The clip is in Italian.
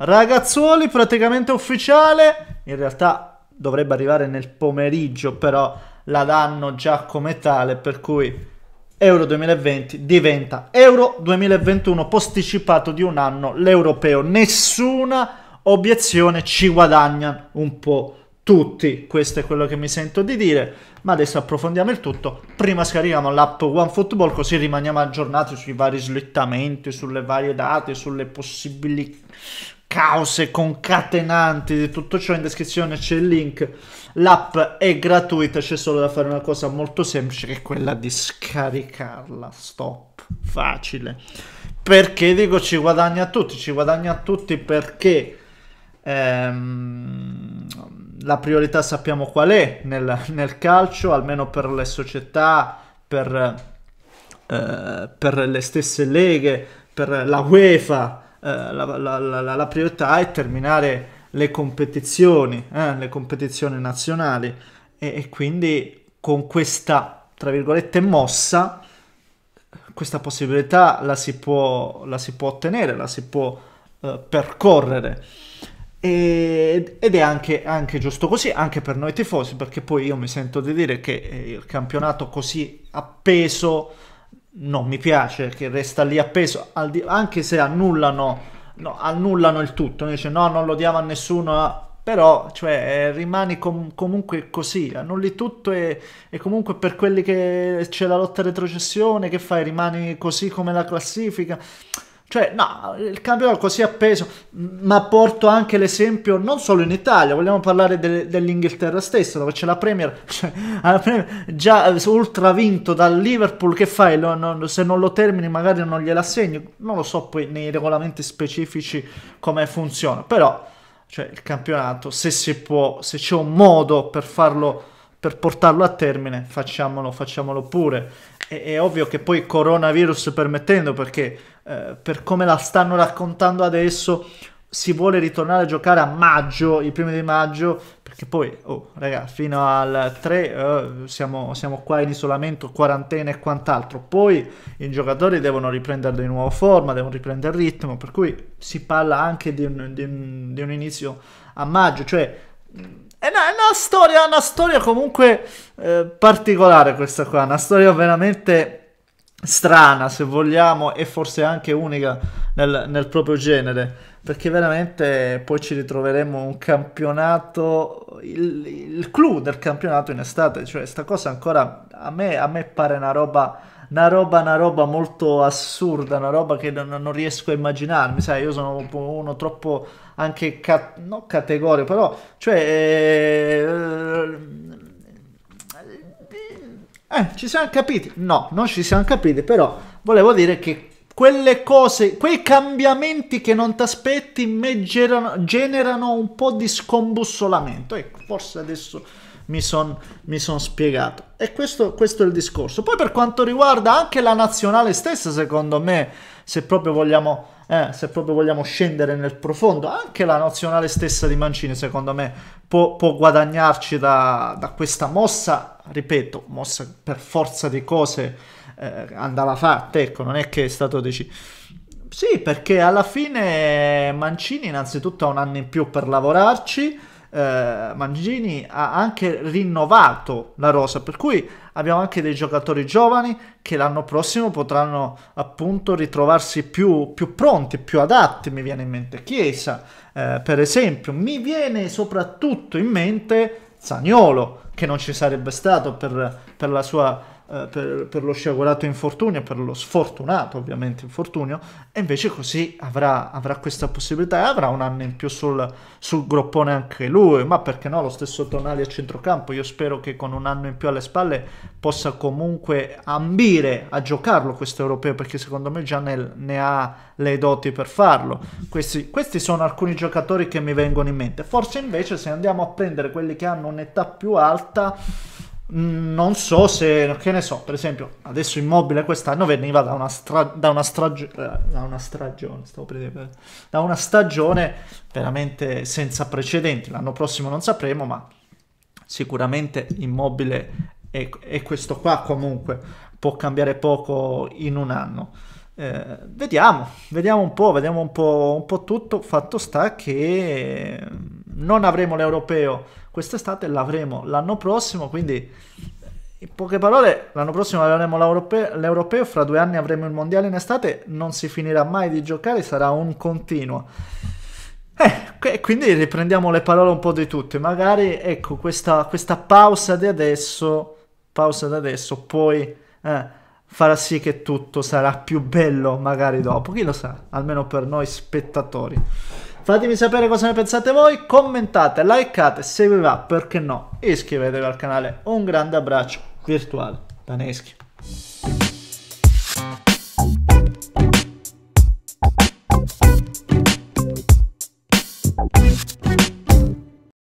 Ragazzuoli praticamente ufficiale, in realtà dovrebbe arrivare nel pomeriggio, però la danno già come tale, per cui Euro 2020 diventa Euro 2021 posticipato di un anno l'europeo. Nessuna obiezione, ci guadagnano un po' tutti, questo è quello che mi sento di dire, ma adesso approfondiamo il tutto. Prima scarichiamo l'app OneFootball così rimaniamo aggiornati sui vari slittamenti, sulle varie date, sulle possibili cause concatenanti di tutto ciò in descrizione c'è il link l'app è gratuita c'è solo da fare una cosa molto semplice che è quella di scaricarla stop facile perché dico ci guadagna a tutti ci guadagna a tutti perché ehm, la priorità sappiamo qual è nel, nel calcio almeno per le società per, eh, per le stesse leghe per la UEFA eh, la, la, la, la, priorità è terminare le competizioni, eh, le competizioni nazionali e, e quindi con questa, tra virgolette, mossa questa possibilità la si può, la si può ottenere, la si può eh, percorrere. E, ed è anche, anche, giusto così, anche per noi tifosi, perché poi io mi sento di dire che eh, il campionato così appeso non mi piace che resta lì appeso, anche se annullano, no, annullano il tutto, dice no, non lo diamo a nessuno, però cioè, rimani com comunque così, annulli tutto e, e, comunque per quelli che c'è la lotta retrocessione, che fai? Rimani così come la classifica? Cioè, no, il campionato così appeso, ma porto anche l'esempio non solo in Italia, vogliamo parlare de- dell'Inghilterra stessa, dove c'è la Premier, cioè, la Premier già eh, ultra vinto dal Liverpool, che fai? Lo, non, se non lo termini magari non gliela segni, non lo so poi nei regolamenti specifici come funziona, però cioè, il campionato, se si può, se c'è un modo per farlo per portarlo a termine facciamolo, facciamlo pure. E, è ovvio che poi coronavirus permettendo, perché eh, per come la stanno raccontando adesso si vuole ritornare a giocare a maggio, i primi di maggio, perché poi, oh raga, fino al 3 eh, siamo, siamo, qua in isolamento, quarantena e quant'altro. Poi i giocatori devono riprendere di nuovo forma, devono riprendere ritmo, per cui si parla anche di un, di un, di un inizio a maggio, cioè è una, è una, storia, una storia comunque eh, particolare questa qua, una storia veramente strana se vogliamo e forse anche unica nel, nel proprio genere, perché veramente poi ci ritroveremo un campionato, il, il clou del campionato in estate, cioè sta cosa ancora a me, a me pare una roba una roba, una roba molto assurda, una roba che non, non riesco a immaginarmi, sai, io sono uno troppo anche, ca- non categorico, però, cioè... Eh, eh, ci siamo capiti? No, non ci siamo capiti, però volevo dire che quelle cose, quei cambiamenti che non ti aspetti generano, generano un po' di scombussolamento. Ecco, forse adesso mi sono son spiegato. E questo, questo, è il discorso. Poi per quanto riguarda anche la nazionale stessa, secondo me, se proprio vogliamo, eh, se proprio vogliamo scendere nel profondo, anche la nazionale stessa di Mancini, secondo me, può, può guadagnarci da, da, questa mossa, ripeto, mossa per forza di cose eh, andava fatta, ecco, non è che è stato deciso. Sì, perché alla fine Mancini innanzitutto ha un anno in più per lavorarci, eh, Mangini ha anche rinnovato la rosa, per cui abbiamo anche dei giocatori giovani che l'anno prossimo potranno appunto ritrovarsi più, più pronti, più adatti, mi viene in mente Chiesa, eh, per esempio, mi viene soprattutto in mente Zagnolo, che non ci sarebbe stato per, per la sua eh, per, per, lo sciagurato infortunio, per lo sfortunato ovviamente infortunio, e invece così avrà, avrà questa possibilità e avrà un anno in più sul, sul, groppone anche lui, ma perché no, lo stesso Tonali a centrocampo, io spero che con un anno in più alle spalle possa comunque ambire a giocarlo questo europeo, perché secondo me già ne, ne ha le doti per farlo. Questi, questi sono alcuni giocatori che mi vengono in mente, forse invece se andiamo a prendere quelli che hanno un'età più alta non so se, che ne so, per esempio, adesso Immobile quest'anno veniva da una, stra, da una, strage, eh, da una stragione, stavo per da una stagione veramente senza precedenti. L'anno prossimo non sapremo, ma sicuramente Immobile e, e questo qua comunque può cambiare poco in un anno. Eh, vediamo, vediamo un po', vediamo un po', un po' tutto. Fatto sta che non avremo l'europeo quest'estate, l'avremo l'anno prossimo, quindi in poche parole l'anno prossimo avremo l'europeo, fra due anni avremo il mondiale in estate, non si finirà mai di giocare, sarà un continuo. Eh, quindi riprendiamo le parole un po' di tutti, magari ecco questa, questa pausa di adesso, pausa di adesso, poi... Eh, farà sì che tutto sarà più bello magari dopo, chi lo sa, almeno per noi spettatori. Fatemi sapere cosa ne pensate voi, commentate, likeate, se vi va, perché no, iscrivetevi al canale. Un grande abbraccio virtuale da Neschi.